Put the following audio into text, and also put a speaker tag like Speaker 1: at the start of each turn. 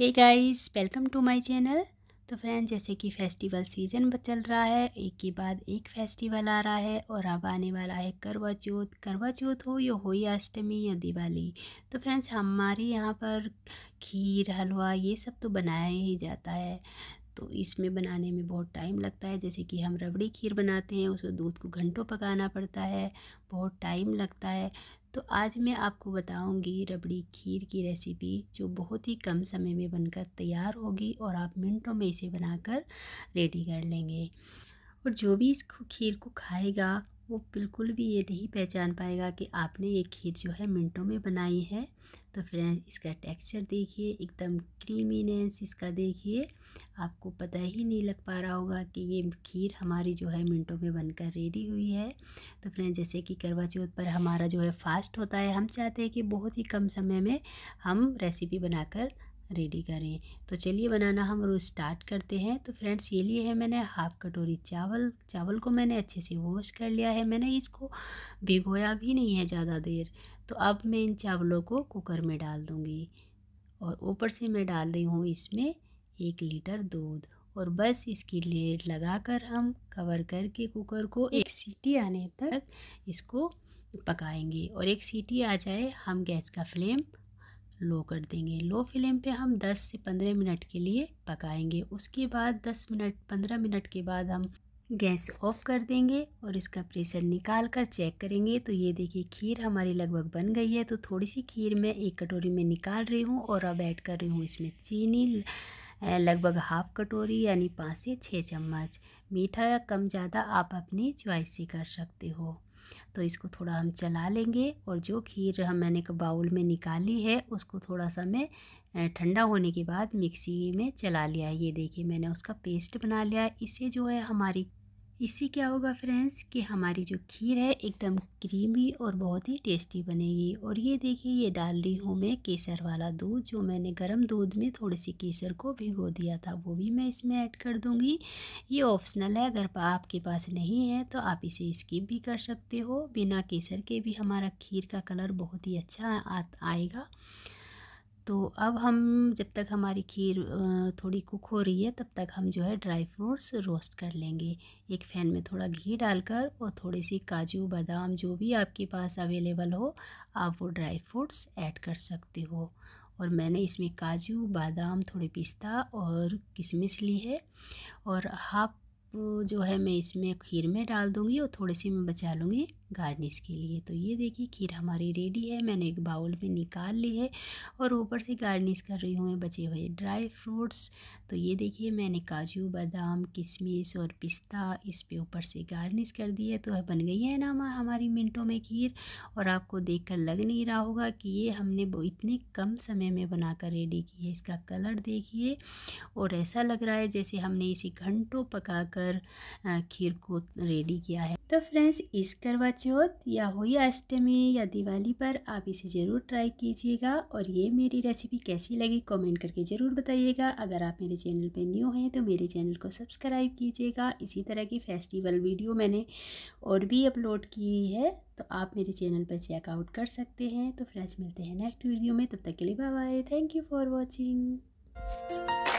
Speaker 1: hey guys welcome to my channel तो friends जैसे कि फेस्टिवल सीज़न चल रहा है एक के बाद एक फेस्टिवल आ रहा है और अब आने वाला है करवा चौथ करवा चौथ हो या होली अष्टमी या दिवाली तो फ्रेंड्स हमारे यहाँ पर खीर हलवा ये सब तो बनाया ही जाता है तो इसमें बनाने में बहुत टाइम लगता है जैसे कि हम रबड़ी खीर बनाते हैं उसमें दूध को घंटों पकाना पड़ता है बहुत टाइम लगता है तो आज मैं आपको बताऊंगी रबड़ी खीर की रेसिपी जो बहुत ही कम समय में बनकर तैयार होगी और आप मिनटों में इसे बनाकर रेडी कर लेंगे और जो भी इस खीर को खाएगा वो बिल्कुल भी ये नहीं पहचान पाएगा कि आपने ये खीर जो है मिनटों में बनाई है तो फ्रेंड्स इसका टेक्सचर देखिए एकदम क्रीमीनेस इसका देखिए आपको पता ही नहीं लग पा रहा होगा कि ये खीर हमारी जो है मिनटों में बनकर रेडी हुई है तो फ्रेंड्स जैसे कि करवा चौथ पर हमारा जो है फास्ट होता है हम चाहते हैं कि बहुत ही कम समय में हम रेसिपी बनाकर रेडी करें तो चलिए बनाना हम रोज़ स्टार्ट करते हैं तो फ्रेंड्स ये लिए है मैंने हाफ़ कटोरी चावल चावल को मैंने अच्छे से वॉश कर लिया है मैंने इसको भिगोया भी नहीं है ज़्यादा देर तो अब मैं इन चावलों को कुकर में डाल दूँगी और ऊपर से मैं डाल रही हूँ इसमें एक लीटर दूध और बस इसकी लगा लगाकर हम कवर करके कुकर को एक सीटी आने तक इसको पकाएंगे और एक सीटी आ जाए हम गैस का फ्लेम लो कर देंगे लो फ्लेम पे हम 10 से 15 मिनट के लिए पकाएंगे उसके बाद 10 मिनट 15 मिनट के बाद हम गैस ऑफ कर देंगे और इसका प्रेशर निकाल कर चेक करेंगे तो ये देखिए खीर हमारी लगभग बन गई है तो थोड़ी सी खीर मैं एक कटोरी में निकाल रही हूँ और अब ऐड कर रही हूँ इसमें चीनी लगभग हाफ कटोरी यानी पाँच से छः चम्मच मीठा कम ज़्यादा आप अपनी च्वाइस से कर सकते हो तो इसको थोड़ा हम चला लेंगे और जो खीर हम मैंने बाउल में निकाली है उसको थोड़ा सा मैं ठंडा होने के बाद मिक्सी में चला लिया ये देखिए मैंने उसका पेस्ट बना लिया है इससे जो है हमारी इससे क्या होगा फ्रेंड्स कि हमारी जो खीर है एकदम क्रीमी और बहुत ही टेस्टी बनेगी और ये देखिए ये डाल रही हूँ मैं केसर वाला दूध जो मैंने गर्म दूध में थोड़ी सी केसर को भिगो दिया था वो भी मैं इसमें ऐड कर दूँगी ये ऑप्शनल है अगर आपके पास नहीं है तो आप इसे स्किप भी कर सकते हो बिना केसर के भी हमारा खीर का कलर बहुत ही अच्छा आएगा तो अब हम जब तक हमारी खीर थोड़ी कुक हो रही है तब तक हम जो है ड्राई फ्रूट्स रोस्ट कर लेंगे एक फ़ैन में थोड़ा घी डालकर और थोड़ी सी काजू बादाम जो भी आपके पास अवेलेबल हो आप वो ड्राई फ्रूट्स ऐड कर सकते हो और मैंने इसमें काजू बादाम थोड़े पिस्ता और किशमिश ली है और हाफ जो है मैं इसमें खीर में डाल दूँगी और थोड़े से मैं बचा लूँगी गार्निश के लिए तो ये देखिए खीर हमारी रेडी है मैंने एक बाउल में निकाल ली है और ऊपर से गार्निश कर रही हूँ मैं बचे हुए ड्राई फ्रूट्स तो ये देखिए मैंने काजू बादाम किशमिश और पिस्ता इस पे ऊपर से गार्निश कर दी है तो बन गई है ना हमारी मिनटों में खीर और आपको देख कर लग नहीं रहा होगा कि ये हमने इतने कम समय में बनाकर रेडी की है इसका कलर देखिए और ऐसा लग रहा है जैसे हमने इसे घंटों कर खीर को रेडी किया है तो फ्रेंड्स इस करवा ज्योत या या अष्टमी या दिवाली पर आप इसे ज़रूर ट्राई कीजिएगा और ये मेरी रेसिपी कैसी लगी कमेंट करके ज़रूर बताइएगा अगर आप मेरे चैनल पे न्यू हैं तो मेरे चैनल को सब्सक्राइब कीजिएगा इसी तरह की फेस्टिवल वीडियो मैंने और भी अपलोड की है तो आप मेरे चैनल पर चेकआउट कर सकते हैं तो फ्रेंड्स मिलते हैं नेक्स्ट वीडियो में तब तक के लिए bye bye thank you for watching